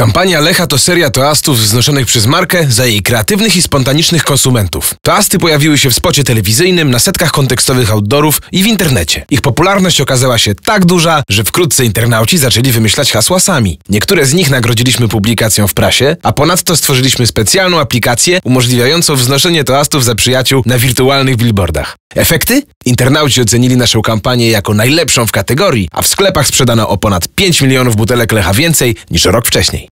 Kampania Lecha to seria toastów wznoszonych przez markę za jej kreatywnych i spontanicznych konsumentów. Toasty pojawiły się w spocie telewizyjnym, na setkach kontekstowych outdoorów i w internecie. Ich popularność okazała się tak duża, że wkrótce internauci zaczęli wymyślać hasła sami. Niektóre z nich nagrodziliśmy publikacją w prasie, a ponadto stworzyliśmy specjalną aplikację umożliwiającą wznoszenie toastów za przyjaciół na wirtualnych billboardach. Efekty? Internauci ocenili naszą kampanię jako najlepszą w kategorii, a w sklepach sprzedano o ponad 5 milionów butelek Lecha więcej niż rok wcześniej.